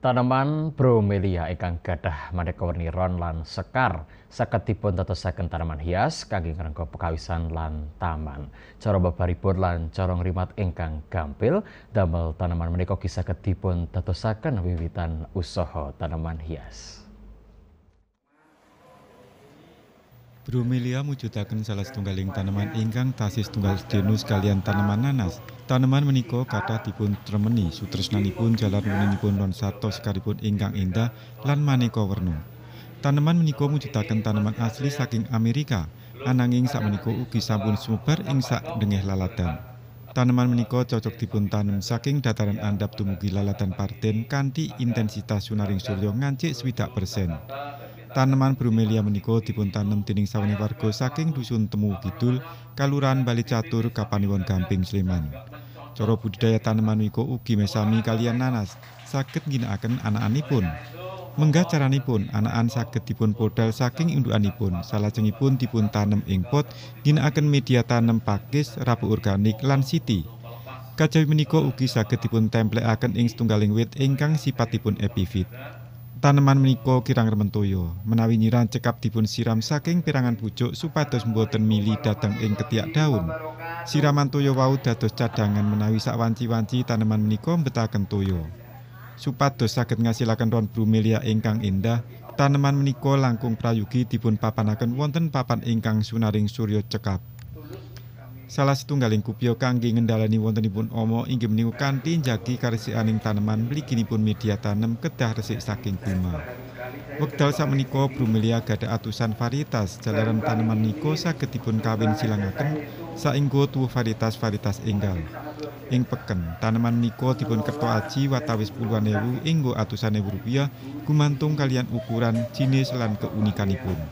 Tanaman bromelia ikan gadah maneka warni ron lan sekar sakedipun tetesaken tanaman hias kangge ngrengga pekawisan lan taman. Cara babaripun lan corong rimat ingkang gampil damel tanaman menika kisah kedipun saken wiwitan usaha tanaman hias. Brumilia mujutaken salah setunggaling tanaman ingkang tasis tunggal genus kalian tanaman nanas. Tanaman meniko kata dipun tremeni sutresnanipun jalan wuninipun non satu sekalipun ingkang indah lan maneka werna. Tanaman meniko mujutaken tanaman asli saking Amerika, ananging meniko ugi sampun sumebar ing sak dengeh laladan. Tanaman meniko cocok dipun tanam saking dataran andap tumugi laladan parten kanti intensitas sunaring nganci ngancik persen. Tanaman bromelia menika dipuntanem dening sawene warga saking dusun Temu Kidul, Kalurahan balicatur Catur, Kapaniwon Gamping, Sleman. Cara budidaya tanaman iku ugi mesami kalian nanas, saged ginakaken anak-anipun. Menggah caranipun, anak-an saged dipun podal saking indukanipun, salajengipun dipuntanem tanem ing pot, ginakaken media tanem pakis, rabu organik, lan siti. Kajawi menika ugi saged dipun templekaken ing setunggaling wit ingkang sipatipun epifit. Taneman meniko kirang rementoyo, menawi nyiran cekap dipun siram saking pirangan pucuk supados mboten mili dateng ing ketiak daun. Siraman toyo wau dados cadangan menawi sak wanci-wanci taneman meniko mbetaken toyo. Supados saged ngasilaken ron brumelia ingkang indah taneman meniko langkung prayogi dipun papanaken wonten papan ingkang sunaring suryo cekap. Salah setunggaling kupio kangge ngendalani wontenipun omo inggih menika kanthi njagi karisikaning taneman mliginipun media tanem kedah resik saking bunga. Wekdal sak menika Brumelia gada atusan varietas jalaran taneman niko saged dipun kawin silangaken sainggo tuwuh varietas-varietas enggal. Ing peken, taneman niko dipun kerto aji watawis puluhan ewu inggo atusan ewu rupiah gumantung kalian ukuran jenis lan keunikanipun.